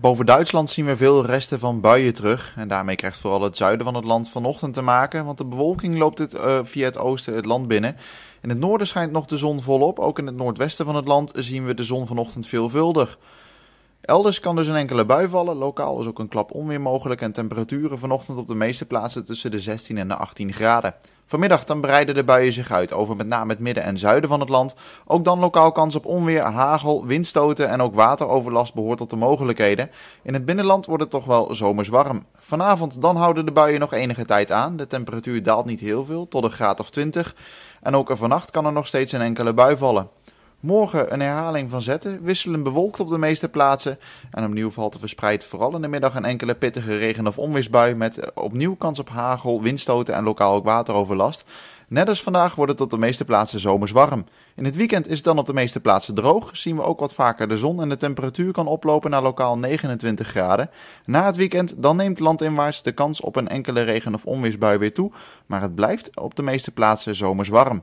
Boven Duitsland zien we veel resten van buien terug. En daarmee krijgt vooral het zuiden van het land vanochtend te maken. Want de bewolking loopt het, eh, via het oosten het land binnen. In het noorden schijnt nog de zon volop. Ook in het noordwesten van het land zien we de zon vanochtend veelvuldig. Elders kan dus een enkele bui vallen. Lokaal is ook een klap onweer mogelijk. En temperaturen vanochtend op de meeste plaatsen tussen de 16 en de 18 graden. Vanmiddag dan breiden de buien zich uit over met name het midden en zuiden van het land. Ook dan lokaal kans op onweer, hagel, windstoten en ook wateroverlast behoort tot de mogelijkheden. In het binnenland wordt het toch wel zomers warm. Vanavond dan houden de buien nog enige tijd aan. De temperatuur daalt niet heel veel, tot een graad of 20. En ook er vannacht kan er nog steeds een enkele bui vallen. Morgen een herhaling van zetten, wisselen bewolkt op de meeste plaatsen. En opnieuw valt er verspreid vooral in de middag een enkele pittige regen- of onweersbui met eh, opnieuw kans op hagel, windstoten en lokaal ook wateroverlast. Net als vandaag wordt het op de meeste plaatsen zomers warm. In het weekend is het dan op de meeste plaatsen droog, zien we ook wat vaker de zon en de temperatuur kan oplopen naar lokaal 29 graden. Na het weekend dan neemt landinwaarts de kans op een enkele regen- of onweersbui weer toe, maar het blijft op de meeste plaatsen zomers warm.